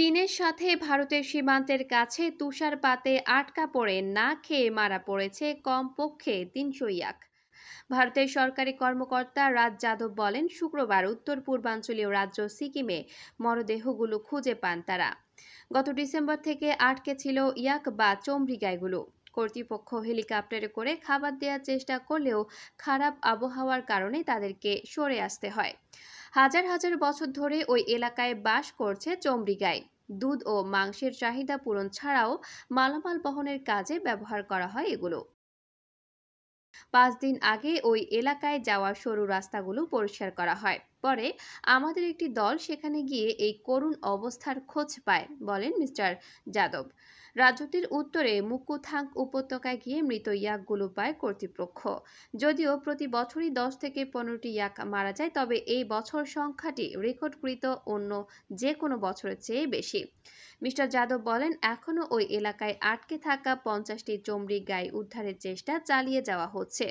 চীনের সাথে ভারতের সীমান্তের কাছে তুষারপাতে আটকা পড়ে না খেয়ে মারা পড়েছে কমপক্ষে তিনশো ইয়াক ভারতের সরকারি কর্মকর্তা রাজ যাদব বলেন শুক্রবার উত্তর পূর্বাঞ্চলীয় রাজ্য সিকিমে মরদেহগুলো খুঁজে পান তারা গত ডিসেম্বর থেকে আটকে ছিল ইয়াক বা চমড়িগাইগুলো কর্তৃপক্ষ হেলিকপ্টারে করে খাবার দেওয়ার চেষ্টা করলেও খারাপ আবহাওয়ার কারণে তাদেরকে সরে আসতে হয় হাজার হাজার বছর ধরে ওই এলাকায় বাস করছে চমড়িগাই দুধ ও মাংসের চাহিদা পূরণ ছাড়াও মালামাল বহনের কাজে ব্যবহার করা হয় এগুলো পাঁচ দিন আগে ওই এলাকায় যাওয়া সরু রাস্তাগুলো পরিষ্কার করা হয় পরে আমাদের একটি দল সেখানে গিয়ে এই করুণ অবস্থার খোঁজ পায় বলেন মিস্টার যাদব রাজ্যটির উত্তরে মুকুথাং উপত্যকায় গিয়ে মৃত ইয়াকগুলো পায় কর্তৃপক্ষ যদিও প্রতি বছরই দশ থেকে পনেরোটি ইয়াক মারা যায় তবে এই বছর সংখ্যাটি রেকর্ডকৃত অন্য যে কোনো বছরের চেয়ে বেশি মিস্টার যাদব বলেন এখনও ওই এলাকায় আটকে থাকা পঞ্চাশটি চমড়ি গাই উদ্ধারের চেষ্টা চালিয়ে যাওয়া হচ্ছে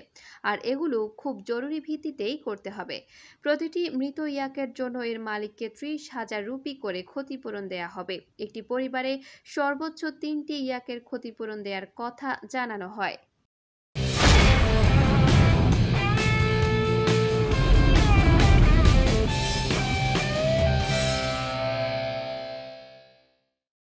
আর এগুলো খুব জরুরি ভিত্তিতেই করতে হবে প্রতিটি মৃত ইয়াকের জন্য এর মালিককে ত্রিশ হাজার রুপি করে ক্ষতিপূরণ দেয়া হবে একটি পরিবারে সর্বোচ্চ তিনটি ইয়াকের ক্ষতিপূরণ দেওয়ার কথা জানানো হয়